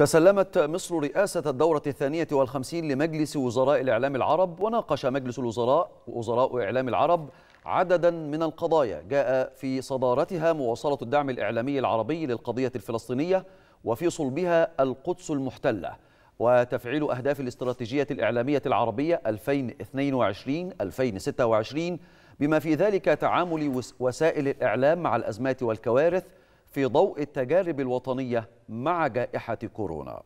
تسلمت مصر رئاسة الدورة الثانية والخمسين لمجلس وزراء الإعلام العرب وناقش مجلس الوزراء ووزراء إعلام العرب عددا من القضايا جاء في صدارتها مواصلة الدعم الإعلامي العربي للقضية الفلسطينية وفي صلبها القدس المحتلة وتفعيل أهداف الاستراتيجية الإعلامية العربية 2022-2026 بما في ذلك تعامل وسائل الإعلام مع الأزمات والكوارث في ضوء التجارب الوطنية مع جائحة كورونا